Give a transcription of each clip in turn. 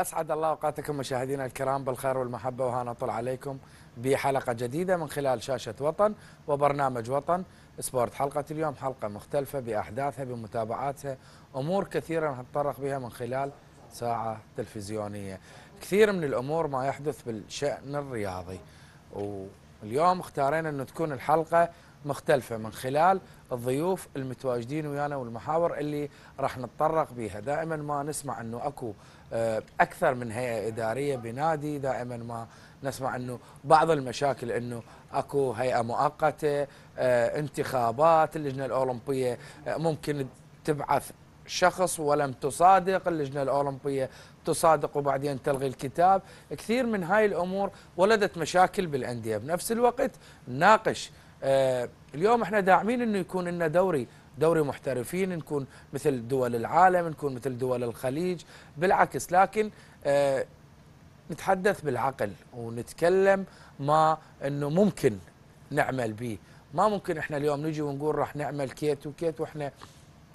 أسعد الله أوقاتكم مشاهدينا الكرام بالخير والمحبة وها نطل عليكم بحلقة جديدة من خلال شاشة وطن وبرنامج وطن سبورت حلقة اليوم حلقة مختلفة بأحداثها بمتابعاتها أمور كثيرة نتطرق بها من خلال ساعة تلفزيونية كثير من الأمور ما يحدث بالشأن الرياضي واليوم اختارينا أن تكون الحلقة مختلفة من خلال الضيوف المتواجدين ويانا والمحاور اللي راح نتطرق بها دائما ما نسمع أنه أكو آه، اكثر من هيئه اداريه بنادي دائما ما نسمع انه بعض المشاكل انه اكو هيئه مؤقته آه، انتخابات اللجنه الاولمبيه آه، ممكن تبعث شخص ولم تصادق اللجنه الاولمبيه تصادق وبعدين تلغي الكتاب كثير من هاي الامور ولدت مشاكل بالانديه بنفس الوقت ناقش اليوم احنا داعمين انه يكون لنا دوري دوري محترفين نكون مثل دول العالم نكون مثل دول الخليج بالعكس لكن اه نتحدث بالعقل ونتكلم ما انه ممكن نعمل به ما ممكن احنا اليوم نجي ونقول راح نعمل كيت وكيت واحنا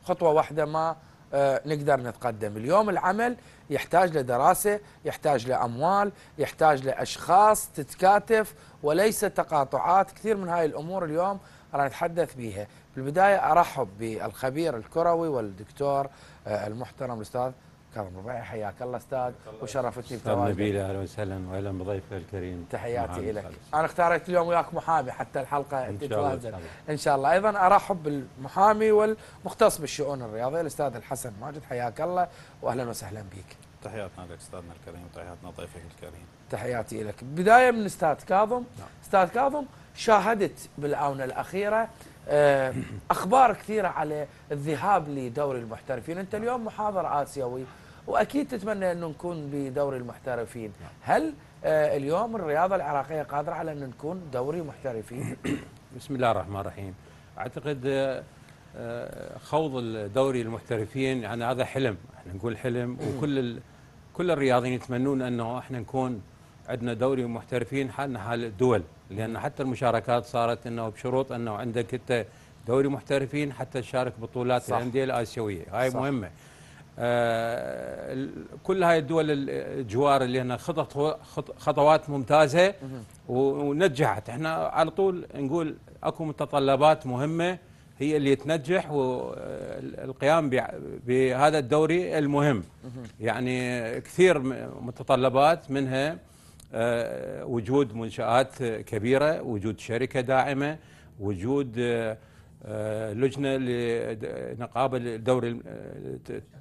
خطوه واحده ما اه نقدر نتقدم اليوم العمل يحتاج لدراسه يحتاج لاموال يحتاج لاشخاص تتكاتف وليس تقاطعات كثير من هاي الامور اليوم راح نتحدث بها في البداية أرحب بالخبير الكروي والدكتور آه، المحترم الأستاذ كرم ربيعي حياك الله أستاذ وشرفتني بتواجدك نبيل أهلا وسهلا وأهلا بضيفك الكريم تحياتي نعم، لك أنا اختاريت اليوم وياك محامي حتى الحلقة إن شاء الله إن شاء الله أيضا أرحب بالمحامي والمختص بالشؤون الرياضية الأستاذ الحسن ماجد حياك الله وأهلا وسهلا بك تحياتنا لك استاذنا الكريم وتحياتنا ضيفك الكريم تحياتي لك بدايه من استاذ كاظم نعم. استاذ كاظم شاهدت بالآونة الأخيرة آه، أخبار كثيرة على الذهاب لدوري المحترفين أنت اليوم محاضر آسيوي وأكيد تتمنى أن نكون بدوري المحترفين نعم. هل آه، اليوم الرياضة العراقية قادرة على أن نكون دوري محترفين بسم الله الرحمن الرحيم أعتقد آه، خوض الدوري المحترفين يعني هذا حلم احنا نقول حلم وكل كل الرياضيين يتمنون انه احنا نكون عندنا دوري محترفين حالنا حال الدول لان حتى المشاركات صارت انه بشروط انه عندك انت دوري محترفين حتى تشارك بطولات الانديه الاسيويه هاي صح. مهمه آه كل هاي الدول الجوار اللي هنا خطط خطوات ممتازه ونجحت احنا على طول نقول اكو متطلبات مهمه هي اللي تنجح والقيام بهذا الدوري المهم يعني كثير متطلبات منها آه، وجود منشآت كبيرة وجود شركة داعمة وجود آه، آه، لجنة لنقابة الدوري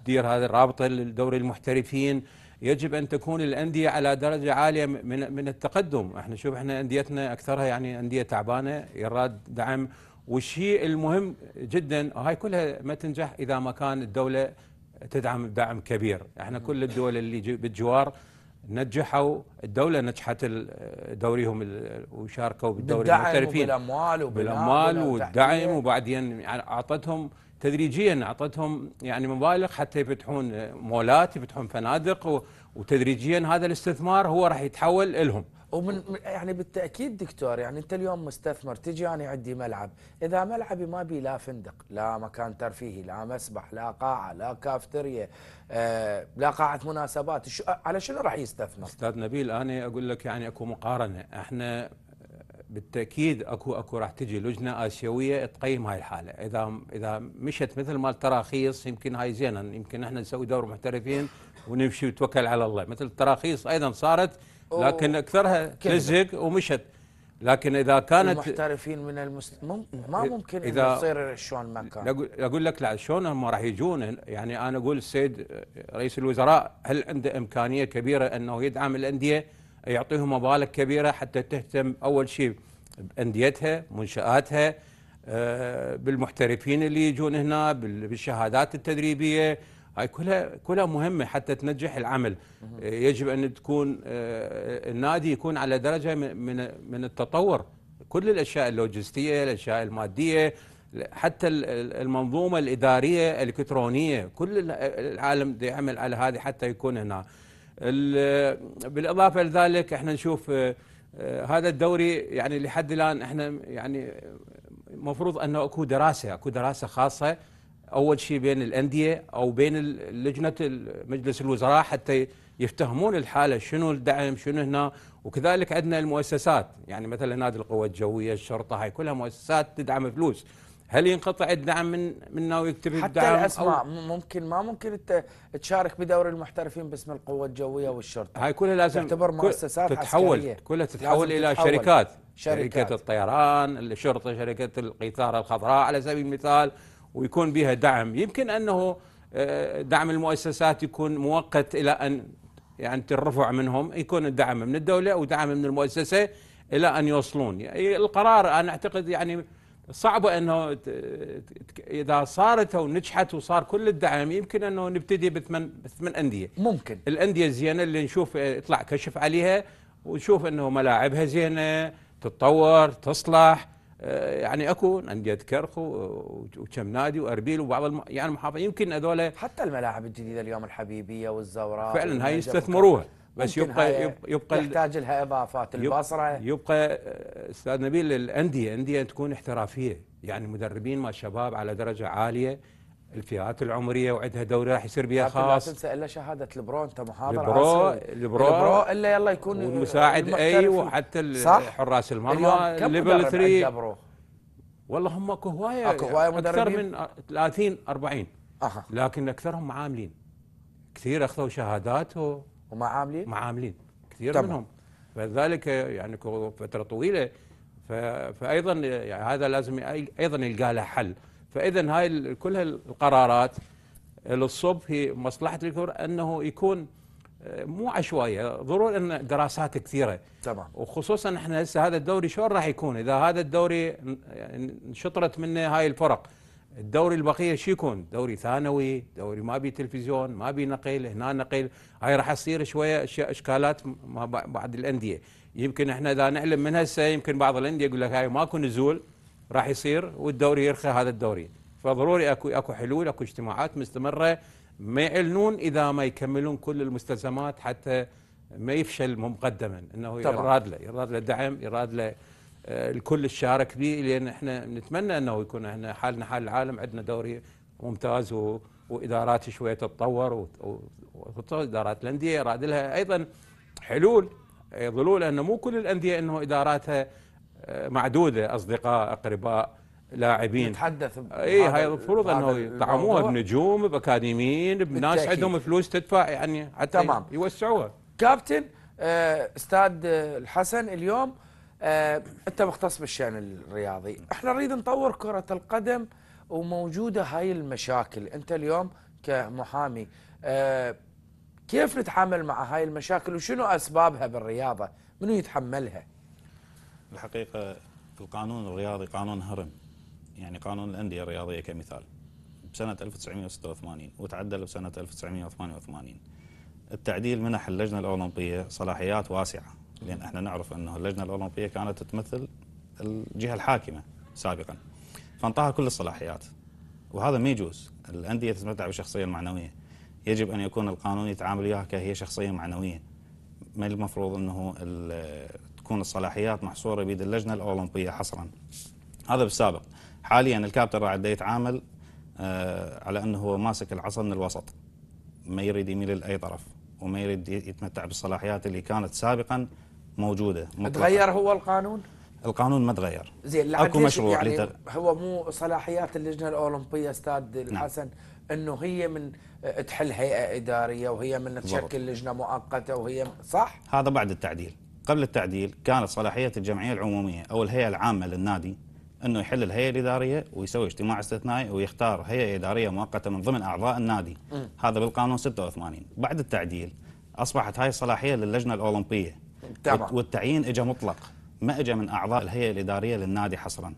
تدير هذه الرابطة للدوري المحترفين يجب ان تكون الانديه على درجه عاليه من من التقدم، احنا شوف احنا انديتنا اكثرها يعني انديه تعبانه يراد دعم والشيء المهم جدا وهي كلها ما تنجح اذا ما كان الدوله تدعم دعم كبير، احنا كل الدول اللي بالجوار نجحوا الدولة نجحت دوريهم وشاركوا بالدوري المحترفين بالأموال وبالأموال والدعم وبعدين يعني أعطتهم تدريجيا أعطتهم يعني مبالغ حتى يفتحون مولات يفتحون فنادق وتدريجيا هذا الاستثمار هو راح يتحول لهم ومن يعني بالتاكيد دكتور يعني انت اليوم مستثمر تجي انا عندي ملعب، اذا ملعبي ما بي لا فندق، لا مكان ترفيهي، لا مسبح، لا قاعه، لا كافتريا، آه لا قاعه مناسبات، شو آه، على شنو راح يستثمر؟ استاذ نبيل انا اقول لك يعني اكو مقارنه، احنا آه، بالتاكيد اكو اكو راح تجي لجنه اسيويه تقيم هاي الحاله، اذا اذا مشت مثل ما التراخيص يمكن هاي زينه، يمكن احنا نسوي دور محترفين ونمشي وتوكل على الله، مثل التراخيص ايضا صارت لكن اكثرها تلزق ومشت لكن اذا كانت المحترفين من المسلمين ما ممكن إذا يصير شلون ما كان اقول لك لا شلون هم راح يجون يعني انا اقول السيد رئيس الوزراء هل عنده امكانيه كبيره انه يدعم الانديه يعطيهم مبالغ كبيره حتى تهتم اول شيء بانديتها منشاتها آه، بالمحترفين اللي يجون هنا بالشهادات التدريبيه هاي كلها كلها مهمه حتى تنجح العمل يجب ان تكون آه، النادي يكون على درجه من من التطور كل الاشياء اللوجستيه الاشياء الماديه حتى المنظومه الاداريه الالكترونيه كل العالم يعمل على هذه حتى يكون هنا بالاضافه لذلك احنا نشوف آه، آه، هذا الدوري يعني لحد الان احنا يعني المفروض انه اكو دراسه اكو دراسه خاصه اول شيء بين الانديه او بين لجنه مجلس الوزراء حتى يفتهمون الحاله شنو الدعم شنو هنا وكذلك عندنا المؤسسات يعني مثلا نادي القوى الجويه الشرطه هاي كلها مؤسسات تدعم فلوس هل ينقطع الدعم من منا ويكتفي حتى الدعم الاسماء ممكن ما ممكن تشارك بدوري المحترفين باسم القوه الجويه والشرطه هاي كلها لازم تعتبر مؤسسات تتحول عسكرية كلها تتحول الى تتحول شركات شركات شركه الطيران الشرطه شركه القيثاره الخضراء على سبيل المثال ويكون بها دعم يمكن أنه آه، دعم المؤسسات يكون مؤقت إلى أن يعني ترفع منهم يكون الدعم من الدولة ودعم من المؤسسة إلى أن يوصلون يعني القرار أنا أعتقد يعني صعب أنه إذا صارت أو نجحت وصار كل الدعم يمكن أنه نبتدي بثمان, بثمان أندية ممكن الأندية الزينة اللي نشوف يطلع كشف عليها ونشوف أنه ملاعبها زينة تتطور تصلح آه، يعني اكو انديه كرخ وكم نادي واربيل وبعض الم... يعني محافظة يمكن هذول حتى الملاعب الجديده اليوم الحبيبيه والزوراء فعلا هاي يستثمروها بس يبقى يبقى, يحتاج لها اضافات البصره يبقى آه، استاذ نبيل الانديه انديه تكون احترافيه يعني مدربين مع شباب على درجه عاليه الفئات العمريه وعندها دوري راح يصير بها خاص لا تنسى الا شهاده البرو انت محاضر البرو البرو, البرو الا يلا يكون المساعد اي وحتى حراس المرمى ليفل 3 والله هم اكو هوايه اكو هوايه مدربين اكثر من 30 40 أه. لكن اكثرهم معاملين كثير اخذوا شهادات ومعاملين معاملين كثير تمام. منهم فلذلك يعني فتره طويله فايضا يعني هذا لازم ايضا يلقى له حل فاذا هاي كل هالقرارات للصب في مصلحه الكره انه يكون آه، مو عشوائيه ضروري ان دراسات كثيره طبعا وخصوصا احنا هسه هذا الدوري شلون راح يكون اذا هذا الدوري يعني انشطرت منه هاي الفرق الدوري البقيه شو يكون؟ دوري ثانوي، دوري ما بي تلفزيون، ما بي نقل، هنا نقل، هاي راح تصير شويه اشكالات مع بعض الانديه، يمكن احنا اذا نعلم من هسه يمكن بعض الانديه يقول لك هاي ماكو نزول راح يصير والدوري يرخي هذا الدوري فضروري اكو اكو حلول اكو اجتماعات مستمره ما يعلنون اذا ما يكملون كل المستلزمات حتى ما يفشل مقدما انه يراد له يراد له دعم يراد له آه، الكل الشارك به لان احنا نتمنى انه يكون احنا حالنا حال العالم عندنا دوري ممتاز و... وادارات شويه تتطور وتتطور ادارات الانديه يراد لها ايضا حلول ظلول انه مو كل الانديه انه اداراتها معدودة أصدقاء أقرباء لاعبين نتحدث اي هاي المفروض انه يطعموها بنجوم باكاديميين بناس عندهم فلوس تدفع يعني حتى تمام. يوسعوها كابتن آه، استاذ الحسن اليوم آه، انت مختص بالشان الرياضي احنا نريد نطور كره القدم وموجوده هاي المشاكل انت اليوم كمحامي آه، كيف نتعامل مع هاي المشاكل وشنو اسبابها بالرياضه منو يتحملها الحقيقة القانون الرياضي قانون هرم يعني قانون الأندية الرياضية كمثال بسنة 1986 وتعدل بسنة 1988 التعديل منح اللجنة الأولمبية صلاحيات واسعة لأن احنا نعرف أنه اللجنة الأولمبية كانت تمثل الجهة الحاكمة سابقا فانطاها كل الصلاحيات وهذا ما يجوز الأندية تتمتع بالشخصية المعنوية يجب أن يكون القانون يتعامل وياها كهي شخصية معنوية ما المفروض أنه تكون الصلاحيات محصورة بيد اللجنة الأولمبية حصرا هذا بالسابق حاليا الكابتن راح يتعامل آه، على أنه هو ماسك العصا من الوسط ما يريد يميل لأي طرف وما يريد يتمتع بالصلاحيات اللي كانت سابقا موجوده تغير هو القانون؟ القانون ما تغير زين اكو مشروع يعني لتغ... هو مو صلاحيات اللجنه الاولمبيه استاذ نعم. الحسن نعم. انه هي من آه، تحل هيئه اداريه وهي من تشكل لجنه مؤقته وهي صح؟ هذا بعد التعديل قبل التعديل كانت صلاحية الجمعية العمومية أو الهيئة العامة للنادي أنه يحل الهيئة الإدارية ويسوي اجتماع استثنائي ويختار هيئة إدارية مؤقتة من ضمن أعضاء النادي م. هذا بالقانون 86 بعد التعديل أصبحت هاي الصلاحية للجنة الأولمبية طبعا. والتعيين إجا مطلق ما إجا من أعضاء الهيئة الإدارية للنادي حصرا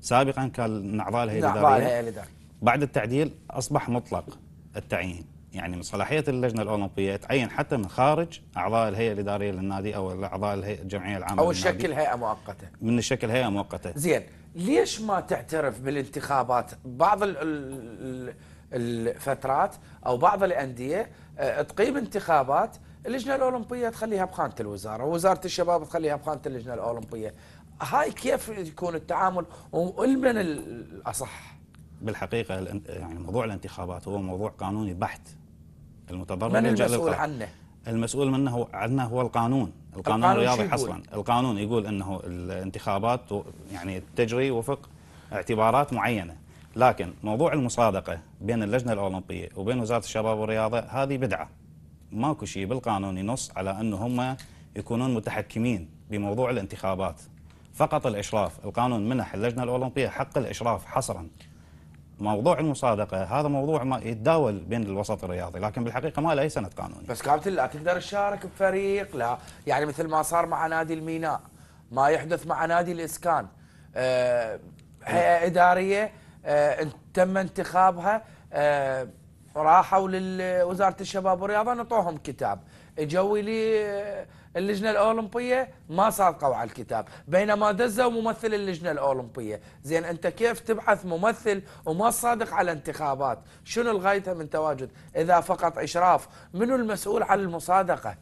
سابقا كان من أعضاء الهيئة الإدارية بعد التعديل أصبح مطلق التعيين يعني من صلاحيه اللجنه الاولمبيه تعين حتى من خارج اعضاء الهيئه الاداريه للنادي او اعضاء الهيئه الجمعيه العامه او الشكل هيئه مؤقته من الشكل هيئه مؤقته زين ليش ما تعترف بالانتخابات بعض ال الفترات او بعض الانديه آه، تقيم انتخابات اللجنه الاولمبيه تخليها بخانه الوزاره ووزاره الشباب تخليها بخانه اللجنه الاولمبيه هاي كيف يكون التعامل والمن الاصح بالحقيقه يعني موضوع الانتخابات هو موضوع قانوني بحت المتضرر من المسؤول عنه؟ المسؤول منه هو عندنا هو القانون القانون الرياضي حصرا القانون يقول انه الانتخابات يعني تجري وفق اعتبارات معينه لكن موضوع المصادقه بين اللجنه الاولمبيه وبين وزاره الشباب والرياضه هذه بدعه ماكو شيء بالقانون ينص على انه هم يكونون متحكمين بموضوع الانتخابات فقط الاشراف القانون منح اللجنه الاولمبيه حق الاشراف حصرا موضوع المصادقه هذا موضوع ما يتداول بين الوسط الرياضي لكن بالحقيقه ما له اي سند قانوني بس كابتن لا تقدر تشارك بفريق لا يعني مثل ما صار مع نادي الميناء ما يحدث مع نادي الاسكان أه هيئه اداريه أه تم انتخابها أه راحوا لوزاره الشباب والرياضه نطوهم كتاب اجوا لي آه، اللجنه الاولمبيه ما صادقوا على الكتاب بينما دزوا ممثل اللجنه الاولمبيه زين انت كيف تبحث ممثل وما صادق على انتخابات شنو الغايتها من تواجد اذا فقط اشراف منو المسؤول عن المصادقه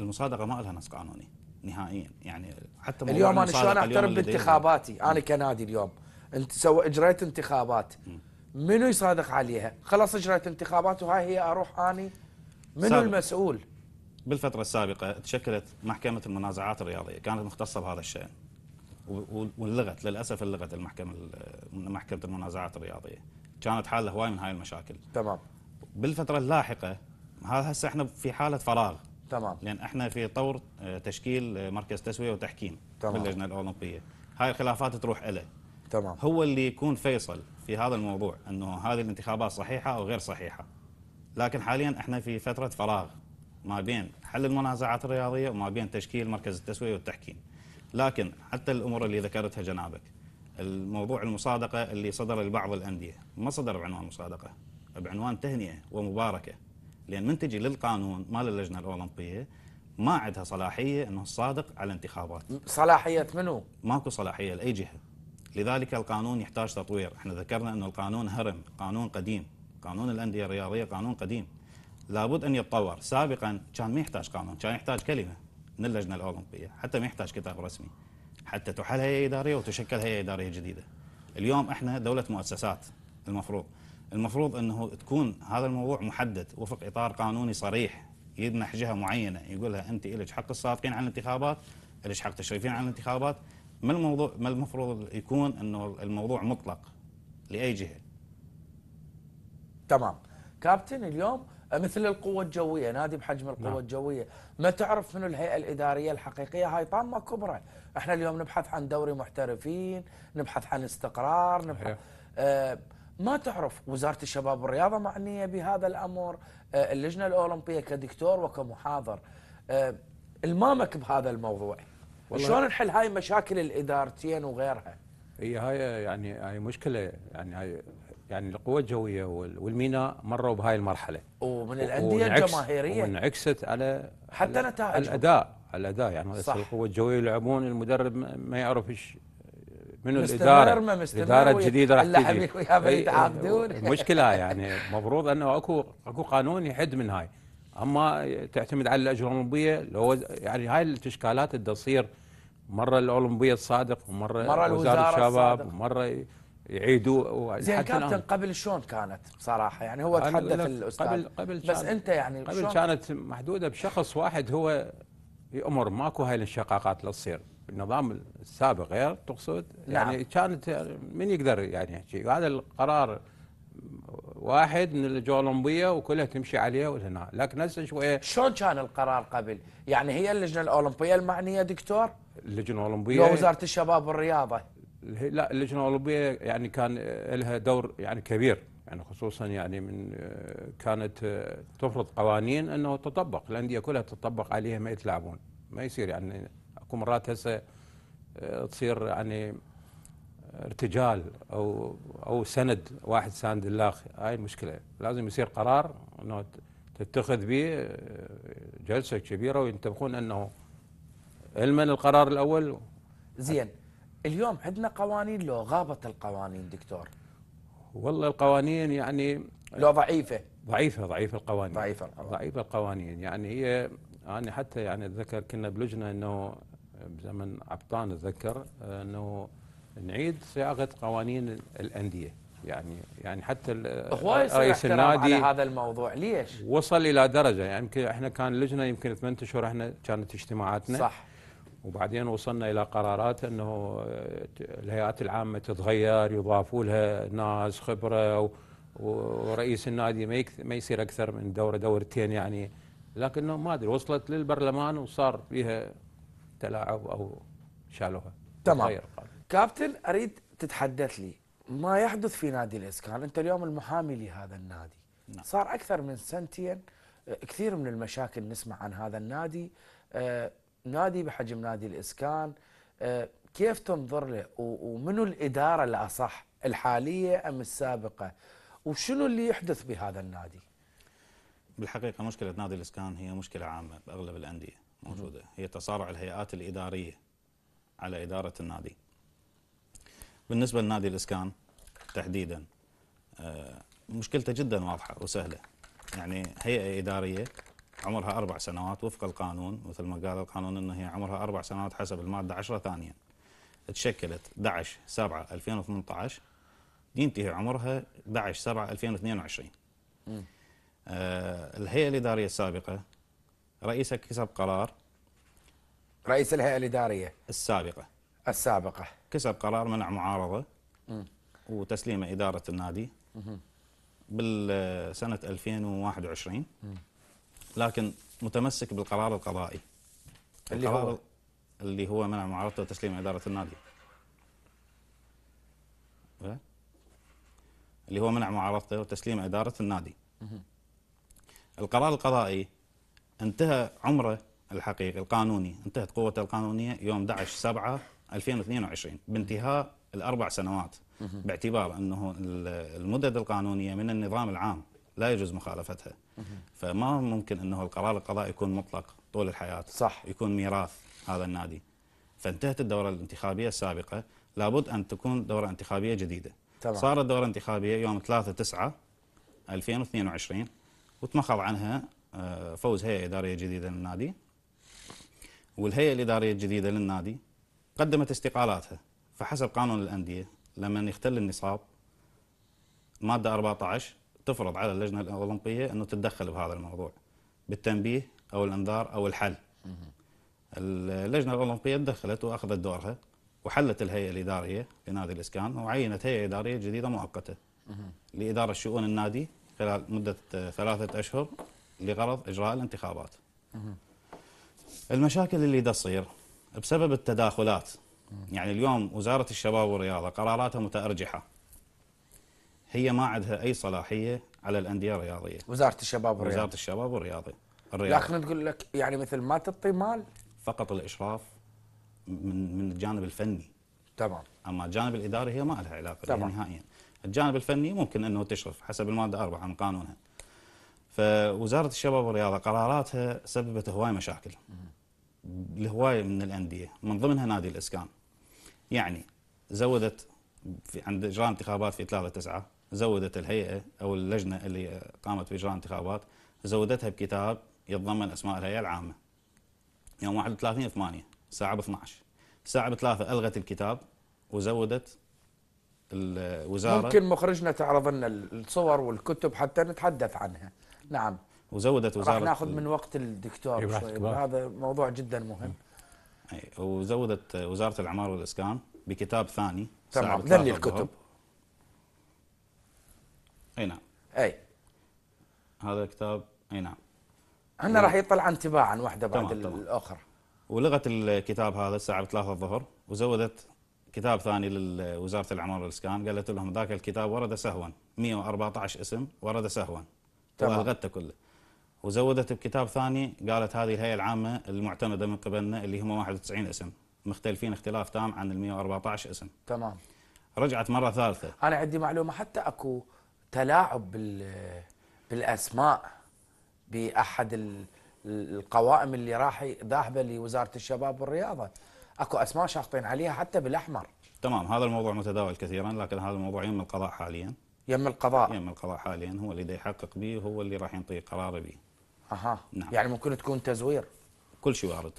المصادقه ما لها نص قانوني نهائيا يعني حتى اليوم انا شلون اعترف بانتخاباتي انا كنادي اليوم انت سو اجريت انتخابات منو يصادق عليها خلاص اجريت انتخابات وهاي هي اروح اني منو المسؤول بالفترة السابقة تشكلت محكمة المنازعات الرياضية كانت مختصة بهذا الشأن واللغت للأسف اللغت المحكمة محكمة المنازعات الرياضية كانت حالة هواي من هاي المشاكل تمام بالفترة اللاحقة هذا هسه احنا في حالة فراغ تمام لأن احنا في طور آه، تشكيل آه، مركز تسوية وتحكيم تمام باللجنة الأولمبية هاي الخلافات تروح له تمام هو اللي يكون فيصل في هذا الموضوع انه هذه الانتخابات صحيحة او غير صحيحة لكن حاليا احنا في فترة فراغ ما بين حل المنازعات الرياضيه وما بين تشكيل مركز التسويه والتحكيم. لكن حتى الامور اللي ذكرتها جنابك الموضوع المصادقه اللي صدر لبعض الانديه ما صدر بعنوان مصادقه بعنوان تهنئه ومباركه لان من تجي للقانون مال اللجنه الاولمبيه ما عندها صلاحيه انه الصادق على انتخابات صلاحيه منو ماكو صلاحيه لاي جهه لذلك القانون يحتاج تطوير احنا ذكرنا انه القانون هرم قانون قديم قانون الانديه الرياضيه قانون قديم لابد أن يتطور سابقا كان ما يحتاج قانون كان يحتاج كلمة من اللجنة الأولمبية حتى ما يحتاج كتاب رسمي حتى تحل هيئة إدارية وتشكل هيئة إدارية جديدة اليوم احنا دولة مؤسسات المفروض المفروض أنه تكون هذا الموضوع محدد وفق إطار قانوني صريح يمنح جهة معينة يقول لها أنت إلك حق السابقين عن الانتخابات إلك حق تشريفين عن الانتخابات ما الموضوع ما المفروض يكون أنه الموضوع مطلق لأي جهة تمام كابتن اليوم مثل القوة الجوية نادي بحجم القوة نعم. الجوية ما تعرف من الهيئة الإدارية الحقيقية هاي طامة كبرى احنا اليوم نبحث عن دوري محترفين نبحث عن استقرار نبحث آه ما تعرف وزارة الشباب والرياضة معنية بهذا الأمر آه اللجنة الأولمبية كدكتور وكمحاضر آه المامك بهذا الموضوع شلون نحل هاي مشاكل الإدارتين وغيرها هي هاي يعني هاي مشكلة يعني هاي يعني القوة الجويه والميناء مروا بهاي المرحله ومن الانديه الجماهيريه وانعكست على حتى نتائج الاداء الاداء يعني صح القوة الجويه يلعبون المدرب ما يعرف ايش منو الاداره مستمر الاداره الجديده راح تجي إيه، إيه، المشكله يعني المفروض انه اكو اكو قانون يحد من هاي اما تعتمد على الاجر الاولمبيه لو يعني هاي الاشكالات اللي تصير مره الاولمبيه الصادق ومره مره الوزارة الشباب ومره يعيدوا زين كابتن قبل شلون كانت بصراحه يعني هو تحدث الاستاذ قبل قبل بس انت يعني قبل كانت محدوده بشخص واحد هو يأمر ماكو هاي الانشقاقات اللي تصير النظام السابق غير تقصد يعني نعم. كانت من يقدر يعني يحكي هذا القرار واحد من الاولمبيه وكلها تمشي عليه وهنا لكن هسه شويه شلون كان القرار قبل؟ يعني هي اللجنه الاولمبيه المعنيه دكتور؟ اللجنه الاولمبيه وزاره الشباب والرياضه لا اللجنه الاولمبيه يعني كان لها دور يعني كبير يعني خصوصا يعني من آه، كانت آه، تفرض قوانين انه تطبق الانديه كلها تطبق عليها ما يتلاعبون ما يصير يعني اكو مرات هسه آه، تصير يعني ارتجال او او سند واحد ساند الاخ هاي المشكله لازم يصير قرار انه تتخذ به جلسه كبيره وينتبهون انه المن القرار الاول زين اليوم عندنا قوانين لو غابت القوانين دكتور والله القوانين يعني لو ضعيفة ضعيفة ضعيفة القوانين ضعيفة القوانين ضعيفة القوانين يعني هي أنا حتى يعني اتذكر كنا بلجنة انه بزمن عبطان اتذكر انه نعيد صياغة قوانين الاندية يعني يعني حتى رئيس النادي على هذا الموضوع ليش؟ وصل الى درجة يعني يمكن احنا كان لجنة يمكن ثمان اشهر احنا كانت اجتماعاتنا صح وبعدين وصلنا الى قرارات انه الهيئات العامه تتغير يضافوا لها ناس خبره ورئيس النادي ما ما يصير اكثر من دوره دورتين يعني لكنه ما ادري وصلت للبرلمان وصار فيها تلاعب او شالوها تمام كابتن اريد تتحدث لي ما يحدث في نادي الاسكان انت اليوم المحامي لهذا النادي نعم. صار اكثر من سنتين آه، كثير من المشاكل نسمع عن هذا النادي آه، نادي بحجم نادي الإسكان آه، كيف تنظر له ومنو الإدارة الأصح الحالية أم السابقة وشنو اللي يحدث بهذا النادي بالحقيقة مشكلة نادي الإسكان هي مشكلة عامة بأغلب الأندية موجودة هي تصارع الهيئات الإدارية على إدارة النادي بالنسبة لنادي الإسكان تحديدا آه، مشكلته جدا واضحة وسهلة يعني هيئة إدارية عمرها أربع سنوات وفق القانون مثل ما قال القانون أنه هي عمرها أربع سنوات حسب المادة 10 ثانيا تشكلت 11 7 2018 ينتهي عمرها 11 7 2022 آه الهيئة الإدارية السابقة رئيسها كسب قرار رئيس الهيئة الإدارية السابقة السابقة كسب قرار منع معارضة وتسليمه إدارة النادي بالسنة 2021 م. لكن متمسك بالقرار القضائي اللي القرار هو اللي هو منع معارضته وتسليم إدارة النادي إيه؟ اللي هو منع معارضته وتسليم إدارة النادي القرار القضائي انتهى عمره الحقيقي القانوني انتهت قوته القانونية يوم 11 7 2022 بانتهاء الأربع سنوات باعتبار أنه المدد القانونية من النظام العام لا يجوز مخالفتها فما ممكن انه القرار القضائي يكون مطلق طول الحياه صح يكون ميراث هذا النادي فانتهت الدوره الانتخابيه السابقه لابد ان تكون دوره انتخابيه جديده طبعا. صارت دوره انتخابيه يوم 3 9 2022 وتمخض عنها آه، فوز هيئه اداريه جديده للنادي والهيئه الاداريه الجديده للنادي قدمت استقالاتها فحسب قانون الانديه لما يختل النصاب ماده 14 تفرض على اللجنة الأولمبية أنه تتدخل بهذا الموضوع بالتنبيه أو الإنذار أو الحل اللجنة الأولمبية تدخلت وأخذت دورها وحلت الهيئة الإدارية لنادي الإسكان وعينت هيئة إدارية جديدة مؤقتة لإدارة شؤون النادي خلال مدة ثلاثة أشهر لغرض إجراء الانتخابات المشاكل اللي تصير بسبب التداخلات يعني اليوم وزارة الشباب والرياضة قراراتها متأرجحة هي ما عندها أي صلاحية على الأندية الرياضية وزارة الشباب والرياضة وزارة الشباب والرياضة الرياضة لكن تقول لك يعني مثل ما تعطي مال فقط الإشراف من من الجانب الفني تمام أما الجانب الإداري هي ما لها علاقة طبعا. نهائيا الجانب الفني ممكن أنه تشرف حسب المادة 4 من قانونها فوزارة الشباب والرياضة قراراتها سببت هواي مشاكل لهواي من الأندية من ضمنها نادي الإسكان يعني زودت عند إجراء انتخابات في 3 9 زودت الهيئة أو اللجنة اللي قامت بإجراء انتخابات زودتها بكتاب يتضمن أسماء الهيئة العامة يوم 31 8 الساعة ب 12 الساعة ب 3 ألغت الكتاب وزودت الوزارة ممكن مخرجنا تعرض لنا الصور والكتب حتى نتحدث عنها نعم وزودت وزارة راح ناخذ من وقت الدكتور إيه، شوي هذا موضوع جدا مهم إيه، وزودت وزارة العمار والإسكان بكتاب ثاني تمام لن الكتب اي نعم اي هذا الكتاب اي نعم احنا راح يطلع انطباعا واحده بعد تمام الاخرى ولغت الكتاب هذا الساعه 3 الظهر وزودت كتاب ثاني لوزاره العمار والاسكان قالت لهم ذاك الكتاب ورد سهوا 114 اسم ورد سهوا تمام والغته كله وزودت بكتاب ثاني قالت هذه الهيئه العامه المعتمده من قبلنا اللي هم 91 اسم مختلفين اختلاف تام عن ال 114 اسم تمام رجعت مره ثالثه انا عندي معلومه حتى اكو تلاعب بالاسماء باحد القوائم اللي راح ذاهبه لوزاره الشباب والرياضه اكو اسماء شاخطين عليها حتى بالاحمر تمام هذا الموضوع متداول كثيرا لكن هذا الموضوع يم القضاء حاليا يم القضاء يم القضاء حاليا هو اللي يحقق به هو اللي راح ينطي قرار به اها نعم. يعني ممكن تكون تزوير كل شيء وارد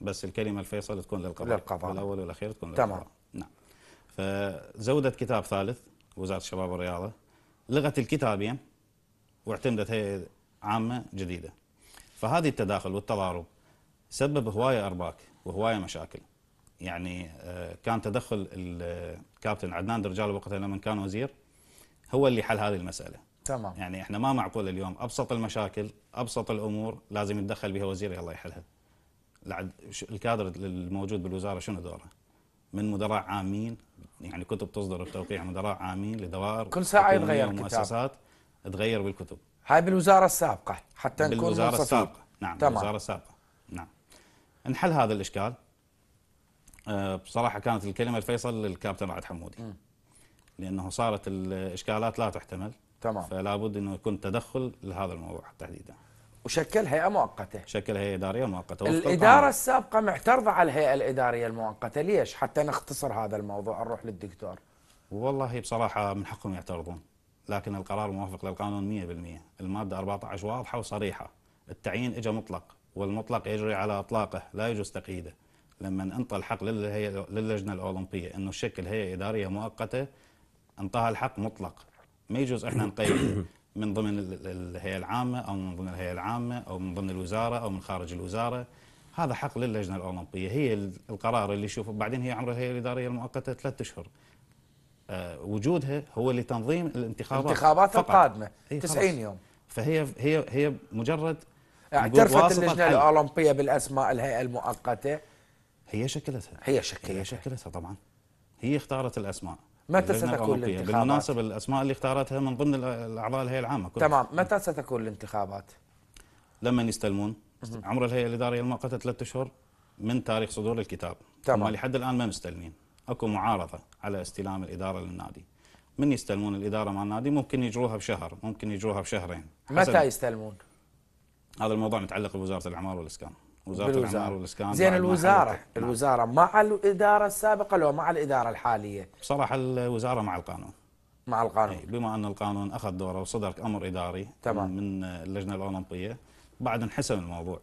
بس الكلمه الفيصل تكون للقضاء للقضاء الاول والاخير تكون للقضاء تمام نعم فزودت كتاب ثالث وزاره الشباب والرياضه لغه الكتابه يعني، واعتمدت هي عامه جديده فهذه التداخل والتضارب سبب هوايه ارباك وهوايه مشاكل يعني آه، كان تدخل الكابتن آه، عدنان درجال وقتها لما كان وزير هو اللي حل هذه المساله تمام يعني احنا ما معقول اليوم ابسط المشاكل ابسط الامور لازم يتدخل بها وزير يلا يحلها الكادر الموجود بالوزاره شنو دوره من مدراء عامين يعني كتب تصدر بتوقيع مدراء عامين لدوائر كل ساعه يتغير مؤسسات تغير بالكتب هاي بالوزاره السابقه حتى نكون بالوزاره منصفين. السابقه نعم تمام. بالوزاره السابقه نعم انحل هذا الاشكال أه بصراحه كانت الكلمه الفيصل للكابتن رعد حمودي م. لانه صارت الاشكالات لا تحتمل تمام فلا بد انه يكون تدخل لهذا الموضوع تحديدا وشكل هيئه مؤقته شكل هيئه اداريه مؤقته الاداره السابقه معترضه على الهيئه الاداريه المؤقته ليش حتى نختصر هذا الموضوع نروح للدكتور والله بصراحه من حقهم يعترضون لكن القرار موافق للقانون 100% الماده 14 واضحه وصريحه التعيين اجى مطلق والمطلق يجري على اطلاقه لا يجوز تقييده لما انطى الحق للجنه الاولمبيه انه شكل هيئه اداريه مؤقته انطاها الحق مطلق ما يجوز احنا نقيده من ضمن الهيئه العامه او من ضمن الهيئه العامه او من ضمن الوزاره او من خارج الوزاره هذا حق للجنه الاولمبيه هي القرار اللي يشوفه بعدين هي عمر الهيئه الاداريه المؤقته ثلاثة اشهر أه وجودها هو لتنظيم الانتخابات الانتخابات القادمه 90 يوم فهي هي هي مجرد اعترفت يعني اللجنه الاولمبيه بالاسماء الهيئه المؤقته هي شكلتها هي شكلتها هي شكلتها طبعا هي اختارت الاسماء متى ستكون الانتخابات؟ بالمناسبة الأسماء اللي اختارتها من ضمن الأعضاء الهيئة العامة كلها. تمام متى ستكون الانتخابات؟ لما يستلمون عمر الهيئة الإدارية المؤقتة ثلاثة أشهر من تاريخ صدور الكتاب تمام لحد الآن ما مستلمين اكو معارضة على استلام الإدارة للنادي من يستلمون الإدارة مع النادي ممكن يجروها بشهر ممكن يجروها بشهرين متى يستلمون؟ هذا الموضوع متعلق بوزارة الأعمار والإسكان وزاره بالوزارة. الاعمال والاسكان زين الوزاره نعم. الوزاره مع الاداره السابقه لو مع الاداره الحاليه بصراحه الوزاره مع القانون مع القانون أي بما ان القانون اخذ دوره وصدر امر اداري تمام. من اللجنه الاولمبيه بعد انحسم الموضوع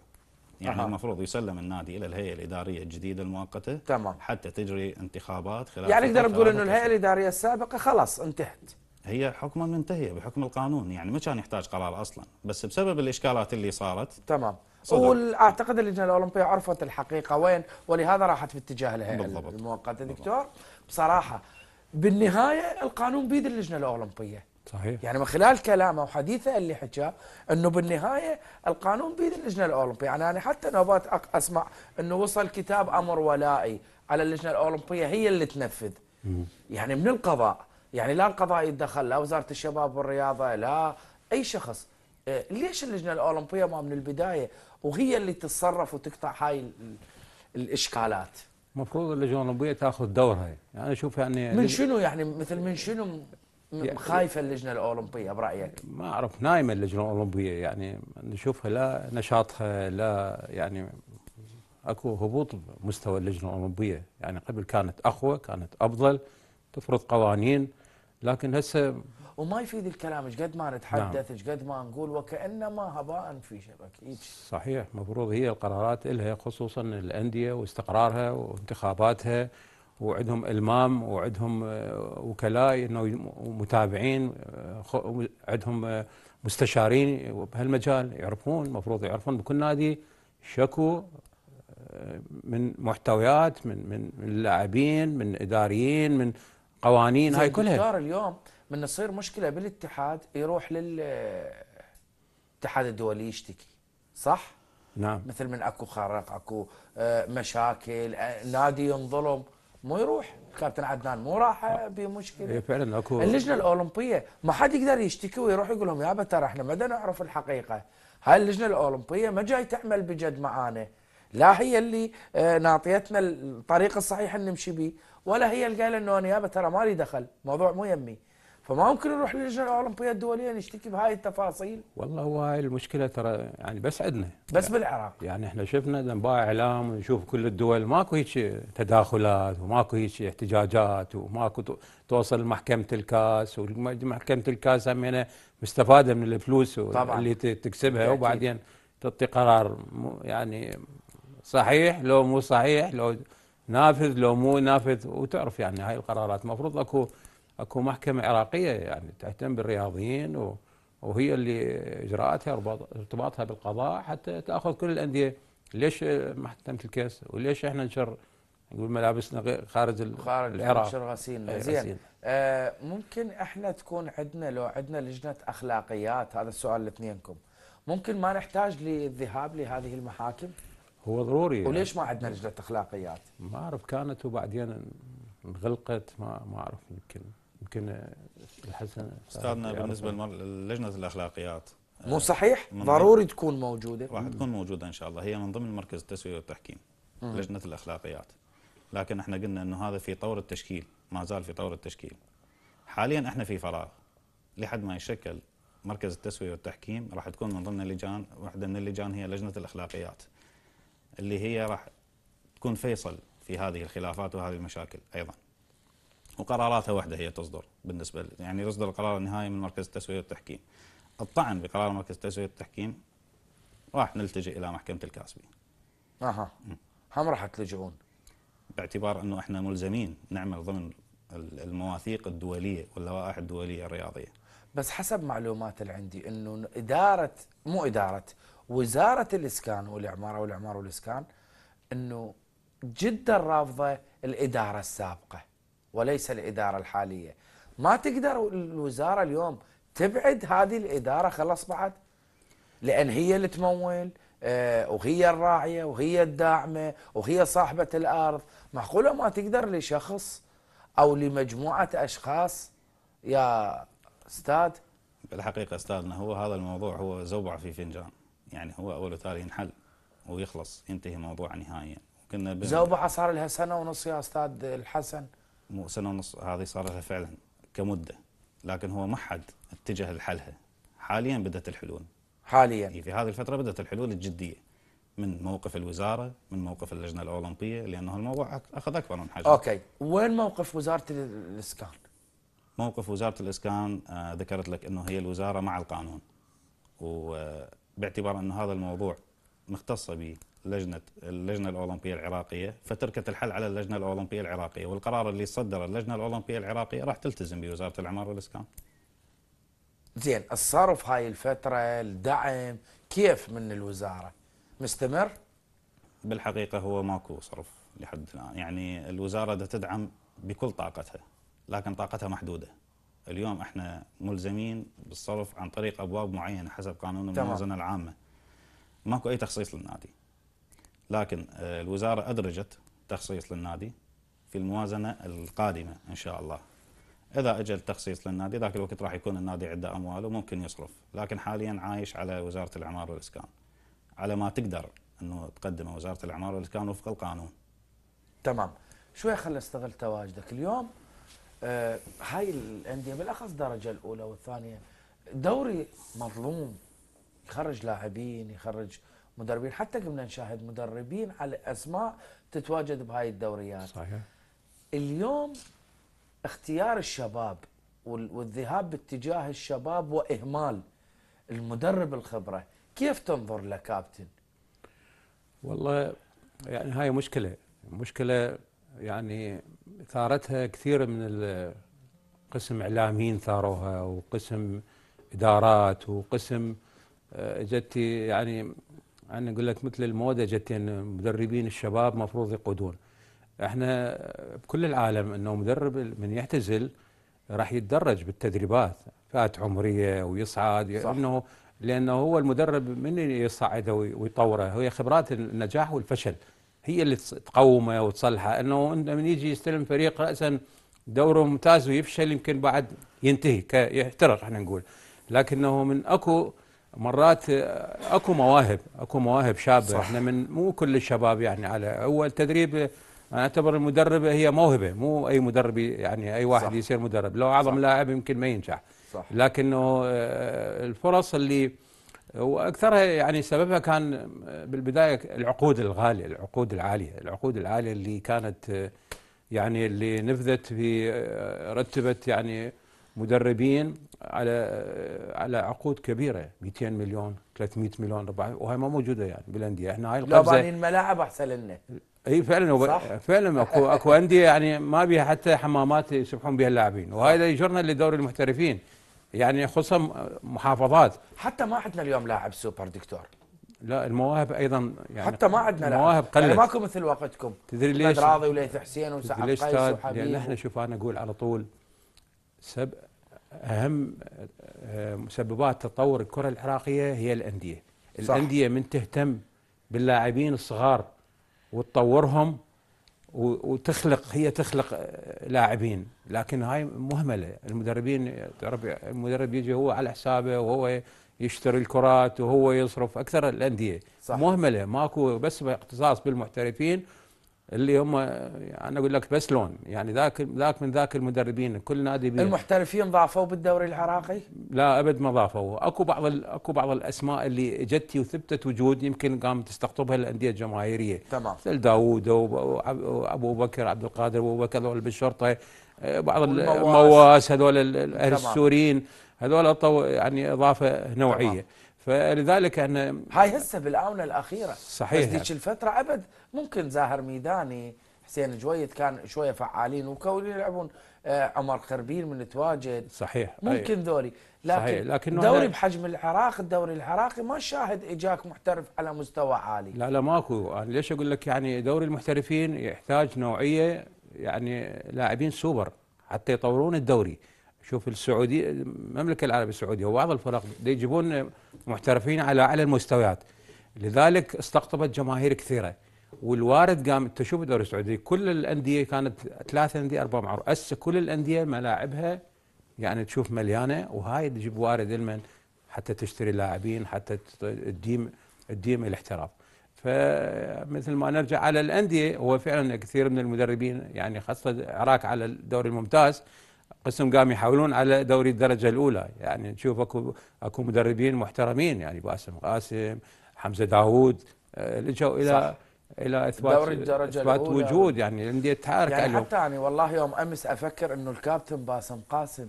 يعني أه. المفروض يسلم النادي الى الهيئه الاداريه الجديده المؤقته تمام حتى تجري انتخابات خلال يعني نقدر نقول انه الهيئه الاداريه السابقه خلاص انتهت هي حكما منتهيه بحكم القانون يعني ما كان يحتاج قرار اصلا بس بسبب الاشكالات اللي صارت تمام واعتقد اللجنه الاولمبيه عرفت الحقيقه وين ولهذا راحت في اتجاه الهيئه المؤقته دكتور بصراحه بالنهايه القانون بيد اللجنه الاولمبيه صحيح يعني من خلال كلامه وحديثه اللي حكاه انه بالنهايه القانون بيد اللجنه الاولمبيه يعني انا حتى نوبات اسمع انه وصل كتاب امر ولائي على اللجنه الاولمبيه هي اللي تنفذ يعني من القضاء يعني لا القضاء يتدخل لا وزاره الشباب والرياضه لا اي شخص إيه، ليش اللجنه الاولمبيه ما من البدايه وهي اللي تتصرف وتقطع هاي الاشكالات المفروض اللجنه الاولمبيه تاخذ دورها يعني اشوف يعني من شنو يعني مثل من شنو يعني خايفه اللجنه الاولمبيه برايك؟ ما اعرف نايمه اللجنه الاولمبيه يعني نشوفها لا نشاطها لا يعني اكو هبوط مستوى اللجنه الاولمبيه يعني قبل كانت اقوى كانت افضل تفرض قوانين لكن هسه وما يفيد الكلام ايش قد ما نتحدث نعم. ايش نعم. قد ما نقول وكانما هباء في شبك صحيح المفروض هي القرارات لها خصوصا الانديه واستقرارها وانتخاباتها وعندهم المام وعندهم آه، وكلاء انه متابعين آه، عندهم آه، مستشارين بهالمجال يعرفون المفروض يعرفون بكل نادي شكو من محتويات من من من لاعبين من اداريين من قوانين هاي كلها اليوم من تصير مشكله بالاتحاد يروح للاتحاد الدولي يشتكي صح؟ نعم مثل من اكو خرق اكو آه، مشاكل آه، نادي ينظلم مو يروح كابتن عدنان مو راح آه، بمشكله إيه، فعلا اكو اللجنه الاولمبيه ما حد يقدر يشتكي ويروح يقول لهم يابا ترى احنا ما نعرف الحقيقه هاي اللجنه الاولمبيه ما جاي تعمل بجد معانا لا هي اللي ناطيتنا الطريق الصحيح نمشي به ولا هي اللي قال انه انا يابا ترى مالي دخل موضوع مو يمي فما ممكن نروح للجنه الاولمبيه الدوليه نشتكي بهاي التفاصيل والله هو هاي المشكله ترى يعني بس عندنا بس يعني بالعراق يعني احنا شفنا انباء اعلام ونشوف كل الدول ماكو هيك تداخلات وماكو هيك احتجاجات وماكو توصل محكمه الكاس ومحكمه الكاس هم مستفاده من الفلوس طبعا اللي تكسبها وبعدين تعطي قرار يعني صحيح لو مو صحيح لو نافذ لو مو نافذ وتعرف يعني هاي القرارات المفروض اكو اكو محكمه عراقيه يعني تهتم بالرياضيين وهي اللي اجراءاتها ارتباطها بالقضاء حتى تاخذ كل الانديه ليش محكمه الكاس وليش احنا نشر نقول ملابسنا غير خارج خارج العراق نشر غسيلنا إيه، زين آه ممكن احنا تكون عندنا لو عندنا لجنه اخلاقيات هذا السؤال لاثنينكم ممكن ما نحتاج للذهاب لهذه المحاكم هو ضروري وليش يعني. ما عندنا لجنه اخلاقيات ما اعرف كانت وبعدين انغلقت ما ما اعرف يمكن يمكن الحسن استاذنا بالنسبه للجنه الاخلاقيات آه، مو صحيح ضروري تكون موجوده راح تكون موجوده ان شاء الله هي من ضمن مركز التسويه والتحكيم مم. لجنه الاخلاقيات لكن احنا قلنا انه هذا في طور التشكيل ما زال في طور التشكيل حاليا احنا في فراغ لحد ما يشكل مركز التسويه والتحكيم راح تكون من ضمن اللجان واحده من اللجان هي لجنه الاخلاقيات اللي هي راح تكون فيصل في هذه الخلافات وهذه المشاكل ايضا وقراراتها واحده هي تصدر بالنسبه لي. يعني يصدر القرار النهائي من مركز التسويه والتحكيم. الطعن بقرار مركز التسويه والتحكيم راح نلتجئ الى محكمه الكاسبي. اها هم راح تلجؤون؟ باعتبار انه احنا ملزمين نعمل ضمن المواثيق الدوليه واللوائح الدوليه الرياضيه. بس حسب معلومات اللي عندي انه اداره مو اداره وزاره الاسكان والاعمار والاعمار والاسكان انه جدا رافضه الاداره السابقه. وليس الإدارة الحالية ما تقدر الوزارة اليوم تبعد هذه الإدارة خلاص بعد لأن هي اللي تمول آه، وهي الراعية وهي الداعمة وهي صاحبة الأرض معقولة ما تقدر لشخص أو لمجموعة أشخاص يا أستاذ بالحقيقة أستاذنا هو هذا الموضوع هو زوبع في فنجان يعني هو أول وتالي ينحل ويخلص ينتهي موضوع نهائيا كنا زوبعة صار لها سنة ونص يا أستاذ الحسن سنه ونص هذه صار لها فعلا كمده لكن هو ما حد اتجه لحلها حاليا بدات الحلول حاليا إيه، في هذه الفتره بدات الحلول الجديه من موقف الوزاره من موقف اللجنه الاولمبيه لانه الموضوع اخذ اكبر من حجم اوكي وين موقف وزاره الاسكان موقف وزاره الاسكان آه، ذكرت لك انه هي الوزاره مع القانون وباعتبار آه، انه هذا الموضوع مختصه به لجنه اللجنه الاولمبيه العراقيه فتركت الحل على اللجنه الاولمبيه العراقيه والقرار اللي صدر اللجنه الاولمبيه العراقيه راح تلتزم بوزاره وزاره الاعمار والاسكان. زين الصرف هاي الفتره الدعم كيف من الوزاره؟ مستمر؟ بالحقيقه هو ماكو صرف لحد الان يعني الوزاره تدعم بكل طاقتها لكن طاقتها محدوده. اليوم احنا ملزمين بالصرف عن طريق ابواب معينه حسب قانون الموازنه العامه. ماكو اي تخصيص للنادي. لكن آه، الوزارة أدرجت تخصيص للنادي في الموازنة القادمة إن شاء الله إذا أجل تخصيص للنادي ذاك الوقت راح يكون النادي عنده أموال وممكن يصرف لكن حاليا عايش على وزارة الإعمار والإسكان على ما تقدر أنه تقدمه وزارة الإعمار والإسكان وفق القانون تمام شو خلينا استغل تواجدك اليوم آه هاي الأندية بالأخص الدرجة الأولى والثانية دوري مظلوم يخرج لاعبين يخرج مدربين حتى قمنا نشاهد مدربين على اسماء تتواجد بهاي الدوريات صحيح اليوم اختيار الشباب والذهاب باتجاه الشباب واهمال المدرب الخبره كيف تنظر له كابتن والله يعني هاي مشكله مشكله يعني ثارتها كثير من قسم اعلاميين ثاروها وقسم ادارات وقسم آه، جت يعني انا اقول لك مثل الموده جت يعني مدربين الشباب مفروض يقودون احنا بكل العالم انه مدرب من يعتزل راح يتدرج بالتدريبات فات عمريه ويصعد صح. انه لانه هو المدرب من يصعده ويطوره هي خبرات النجاح والفشل هي اللي تقومه وتصلحه انه من يجي يستلم فريق راسا دوره ممتاز ويفشل يمكن بعد ينتهي يحترق احنا نقول لكنه من اكو مرات اكو مواهب اكو مواهب شابه صح. احنا من مو كل الشباب يعني على هو التدريب انا اعتبر المدربه هي موهبه مو اي مدرب يعني اي واحد صح. يصير مدرب لو اعظم لاعب يمكن ما ينجح صح. لكنه آه، الفرص اللي واكثرها يعني سببها كان بالبدايه العقود الغاليه العقود العاليه العقود العاليه اللي كانت آه، يعني اللي نفذت في آه، رتبت يعني مدربين على على عقود كبيره 200 مليون 300 مليون ربع وهي ما موجوده يعني بالانديه احنا هاي القفزه لا الملاعب احسن لنا اي فعلا صح؟ فعلا اكو اكو انديه يعني ما بيها حتى حمامات يسبحون بها اللاعبين وهذا يجرنا لدوري المحترفين يعني خصوصا محافظات حتى ما عندنا اليوم لاعب سوبر دكتور لا المواهب ايضا يعني حتى ما عندنا المواهب قلت يعني ماكو مثل وقتكم تدري ليش؟ راضي وليث حسين وسعد قيس وحبيب لان يعني احنا شوف انا اقول على طول سب أهم مسببات آه، تطور الكرة العراقية هي الأندية صح. الأندية من تهتم باللاعبين الصغار وتطورهم وتخلق هي تخلق آه، لاعبين لكن هاي مهمله المدربين المدرب يجي هو على حسابه وهو يشتري الكرات وهو يصرف اكثر الانديه صح. مهمله ماكو بس اختصاص بالمحترفين اللي هم انا اقول لك بس لون يعني ذاك ذاك من ذاك المدربين كل نادي بيه المحترفين ضافوا بالدوري العراقي؟ لا ابد ما ضافوا اكو بعض اكو بعض الاسماء اللي جت وثبتت وجود يمكن قامت تستقطبها الانديه الجماهيريه تمام مثل داوود وابو بكر عبد القادر وابو بكر هذول بالشرطه بعض المواس هذول السوريين هذول يعني اضافه نوعيه تمام. فلذلك أنا هاي هسه بالآونة الأخيرة صحيح بس يعني. ذيك الفترة أبد ممكن زاهر ميداني حسين جويد كان شوية فعالين وكون يلعبون آه، عمر خربين من تواجد صحيح ممكن أيه. دوري لكن, صحيح. لكن دوري بحجم العراق الدوري العراقي ما شاهد اجاك محترف على مستوى عالي لا لا ماكو انا ليش اقول لك يعني دوري المحترفين يحتاج نوعيه يعني لاعبين سوبر حتى يطورون الدوري شوف السعودية المملكة العربية السعودية وبعض الفرق يجيبون محترفين على أعلى المستويات لذلك استقطبت جماهير كثيرة والوارد قام تشوف الدوري السعودي كل الأندية كانت ثلاث أندية أربعة معروف أسس كل الأندية ملاعبها يعني تشوف مليانة وهاي تجيب وارد المن حتى تشتري لاعبين حتى تديم تديم الاحتراف فمثل ما نرجع على الأندية هو فعلا كثير من المدربين يعني خاصة عراك على الدوري الممتاز قسم قام يحاولون على دوري الدرجه الاولى يعني نشوف اكو اكو مدربين محترمين يعني باسم قاسم حمزه داوود آه، لجوا الى صح. الى اثبات دوري الدرجه اثبات الأولى وجود يعني الانديه تحارك يعني حتى يعني والله يوم امس افكر انه الكابتن باسم قاسم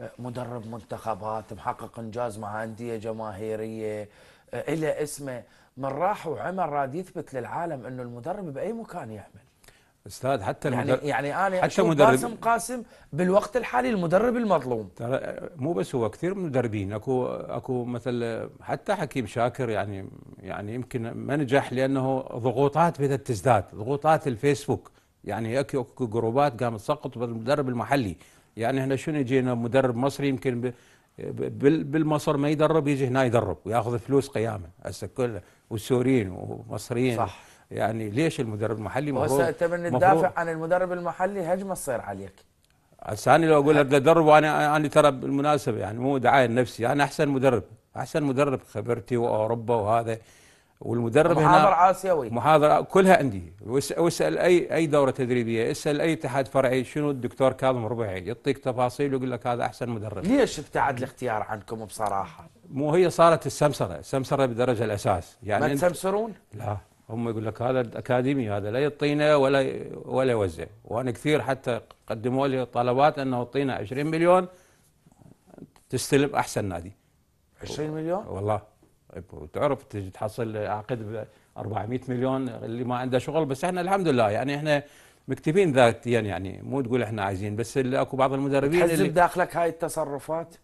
آه، مدرب منتخبات محقق انجاز مع انديه جماهيريه آه، إلى اسمه من راح وعمل راد يثبت للعالم انه المدرب باي مكان يعمل استاذ حتى يعني المدر... يعني انا حتى مدرب قاسم قاسم بالوقت الحالي المدرب المظلوم ترى مو بس هو كثير من المدربين اكو اكو مثل حتى حكيم شاكر يعني يعني يمكن ما نجح لانه ضغوطات بدات تزداد ضغوطات الفيسبوك يعني اكو اكو جروبات قامت تسقط بالمدرب المحلي يعني احنا شنو جينا مدرب مصري يمكن ب... بالمصر ما يدرب يجي هنا يدرب وياخذ فلوس قيامه هسه كل والسوريين ومصريين صح يعني ليش المدرب المحلي بس انت من تدافع عن المدرب المحلي هجمه تصير عليك ثاني لو اقول لك دربه انا انا ترى بالمناسبه يعني مو دعايه لنفسي انا احسن مدرب احسن مدرب خبرتي واوروبا وهذا والمدرب محاضر هنا محاضر اسيوي محاضر كلها عندي واسال اي اي دوره تدريبيه اسال اي اتحاد فرعي شنو الدكتور كاظم ربيعي يعطيك تفاصيل ويقول لك هذا احسن مدرب ليش ابتعد الاختيار عنكم بصراحه؟ مو هي صارت السمسره السمسره بدرجه الاساس يعني ما تسمسرون؟ لا هم يقول لك هذا اكاديمي هذا لا يعطينا ولا ولا يوزع وانا كثير حتى قدموا لي طلبات انه يعطينا 20 مليون تستلم احسن نادي 20 مليون والله تعرف تحصل عقد ب 400 مليون اللي ما عنده شغل بس احنا الحمد لله يعني احنا مكتفين ذاتيا يعني مو تقول احنا عايزين بس اكو بعض المدربين تحزب داخلك هاي التصرفات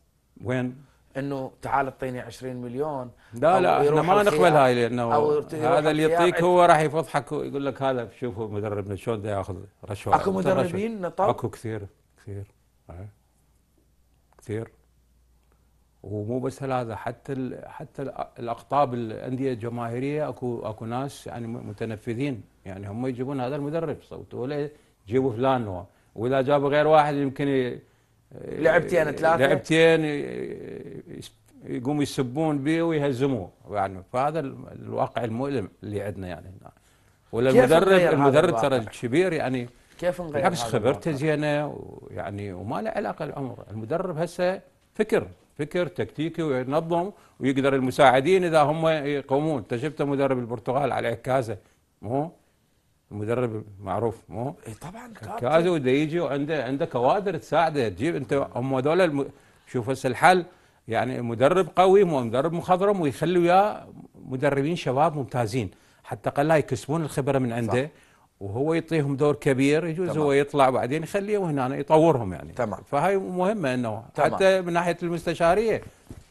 وين انه تعال اعطيني 20 مليون لا لا احنا ما نقبل هاي لانه هذا اللي يعطيك هو راح يفضحك ويقول لك هذا شوفوا مدربنا شلون بده ياخذ رشوه اكو مدربين نطب اكو كثير كثير إيه. كثير ومو بس هذا حتى الـ حتى الاقطاب الانديه الجماهيريه اكو اكو ناس يعني متنفذين يعني هم يجيبون هذا المدرب صوتوا له جيبوا فلان هو واذا جابوا غير واحد يمكن لعبتين آه، ثلاثه لعبتين آه، يقوموا يسبون به ويهزموه يعني فهذا الواقع المؤلم اللي عندنا يعني هنا ولا المدرب المدرب ترى كبير يعني كيف نغير بالعكس خبرته زينه ويعني وما له علاقه الامر المدرب هسه فكر فكر تكتيكي وينظم ويقدر المساعدين اذا هم يقومون انت شفت مدرب البرتغال على عكازه مو مدرب معروف مو اي طبعا كازو ده يجي وعنده عنده كوادر تساعده تجيب انت هم هذول الم... شوف هسه الحل يعني مدرب قوي مو مدرب مخضرم ويخلي وياه مدربين شباب ممتازين حتى قال لا يكسبون الخبره من عنده صح. وهو يعطيهم دور كبير يجوز تمام. هو يطلع بعدين يخليه هنا يطورهم يعني تمام فهي مهمه انه تمام. حتى من ناحيه المستشاريه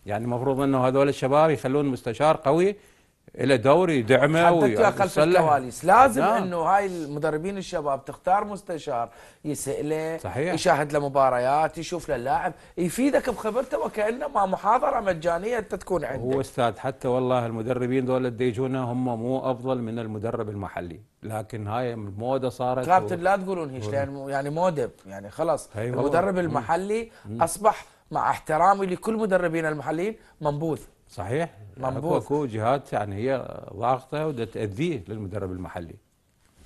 يعني المفروض انه هذول الشباب يخلون مستشار قوي إلى دوري دعمه ويا خلف الكواليس لازم نعم. انه هاي المدربين الشباب تختار مستشار يساله صحيح. يشاهد له مباريات يشوف له اللاعب يفيدك بخبرته وكانما محاضره مجانيه انت تكون عندك هو استاذ حتى والله المدربين دول اللي يجونا هم مو افضل من المدرب المحلي لكن هاي الموده صارت كابتن و... لا تقولون هيك لان يعني موده يعني خلاص المدرب المحلي مم. اصبح مع احترامي لكل مدربين المحليين منبوذ صحيح مضبوط اكو جهات يعني هي ضاغطه وتاذيه تاذيه للمدرب المحلي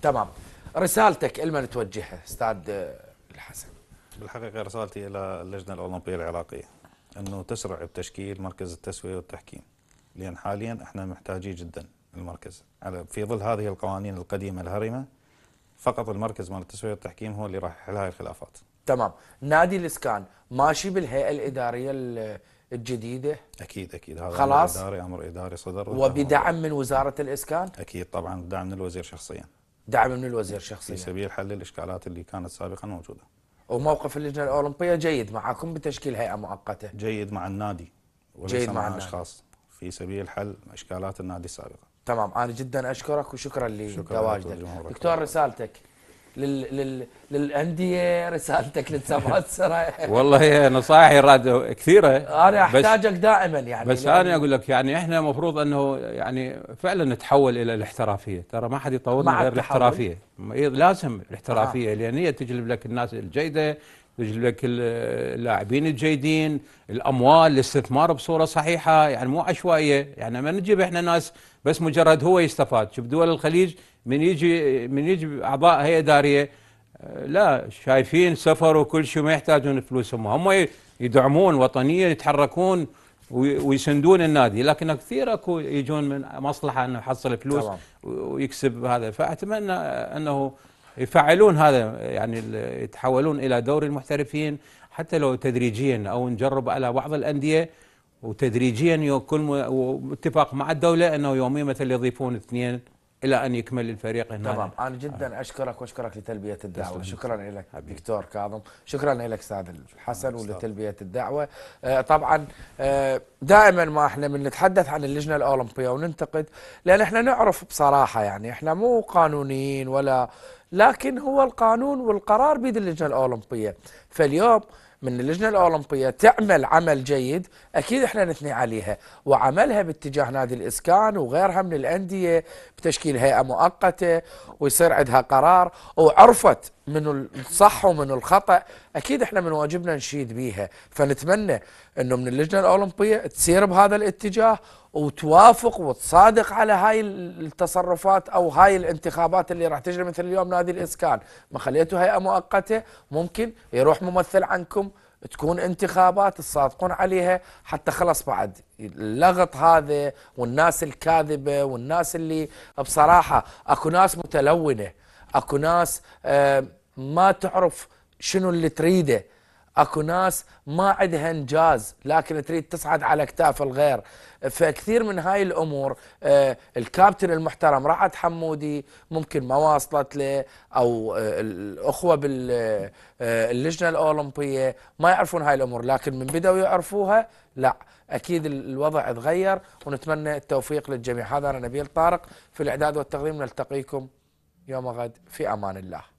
تمام رسالتك لمن توجهها استاذ الحسن بالحقيقه رسالتي الى اللجنه الاولمبيه العراقيه انه تسرع بتشكيل مركز التسويه والتحكيم لان حاليا احنا محتاجين جدا المركز على في ظل هذه القوانين القديمه الهرمه فقط المركز مال التسويه والتحكيم هو اللي راح يحل هاي الخلافات تمام نادي الاسكان ماشي بالهيئه الاداريه الجديده اكيد اكيد هذا خلاص امر اداري امر اداري صدر وبدعم من وزاره الاسكان اكيد طبعا دعم من الوزير شخصيا دعم من الوزير شخصيا في سبيل حل الاشكالات اللي كانت سابقا موجوده وموقف اللجنه الاولمبيه جيد معكم بتشكيل هيئه مؤقته جيد مع النادي وليس جيد مع, مع الاشخاص في سبيل حل اشكالات النادي السابقه تمام انا جدا اشكرك وشكرا لتواجدك دكتور رسالتك لل... للانديه رسالتك للسبعه والله والله نصائحي راد كثيره انا احتاجك دائما يعني بس انا اقول لك يعني احنا المفروض انه يعني فعلا نتحول الى الاحترافيه ترى ما حد يطورنا غير الاحترافيه إيه، لازم الاحترافيه آه. لان هي تجلب لك الناس الجيده لك اللاعبين الجيدين الاموال الاستثمار بصوره صحيحه يعني مو عشوائيه يعني ما نجيب احنا ناس بس مجرد هو يستفاد شوف دول الخليج من يجي من يجي اعضاء هيئه اداريه آه، لا شايفين سفر وكل شيء ما يحتاجون فلوسهم هم يدعمون وطنيا يتحركون ويسندون النادي لكن كثير اكو يجون من مصلحه انه يحصل فلوس طبعا. ويكسب هذا فاتمنى انه يفعلون هذا يعني يتحولون الى دوري المحترفين حتى لو تدريجيا او نجرب على بعض الانديه وتدريجيا يكون اتفاق مع الدوله انه يوميا مثلا يضيفون اثنين الى ان يكمل الفريق هنا تمام انا جدا آه. اشكرك واشكرك لتلبيه الدعوه شكرا لك دكتور كاظم شكرا لك استاذ الحسن ولتلبيه الدعوه آه طبعا آه دائما ما احنا من نتحدث عن اللجنه الاولمبيه وننتقد لان احنا نعرف بصراحه يعني احنا مو قانونيين ولا لكن هو القانون والقرار بيد اللجنة الأولمبية فاليوم من اللجنة الأولمبية تعمل عمل جيد أكيد إحنا نثني عليها وعملها باتجاه نادي الإسكان وغيرها من الأندية بتشكيل هيئة مؤقتة ويصير عندها قرار وعرفت من الصح ومن الخطأ أكيد إحنا من واجبنا نشيد بيها فنتمنى أنه من اللجنة الأولمبية تسير بهذا الاتجاه وتوافق وتصادق على هاي التصرفات او هاي الانتخابات اللي راح تجري مثل اليوم نادي الاسكان ما خليته هيئه مؤقته ممكن يروح ممثل عنكم تكون انتخابات تصادقون عليها حتى خلص بعد اللغط هذا والناس الكاذبه والناس اللي بصراحه اكو ناس متلونه اكو ناس آه ما تعرف شنو اللي تريده اكو ناس ما عندها انجاز لكن تريد تصعد على اكتاف الغير فكثير من هاي الامور آه، الكابتن المحترم رعد حمودي ممكن ما واصلت له او آه، الاخوه باللجنه آه، الاولمبيه ما يعرفون هاي الامور لكن من بداوا يعرفوها لا اكيد الوضع اتغير ونتمنى التوفيق للجميع هذا انا نبيل طارق في الاعداد والتقديم نلتقيكم يوم غد في امان الله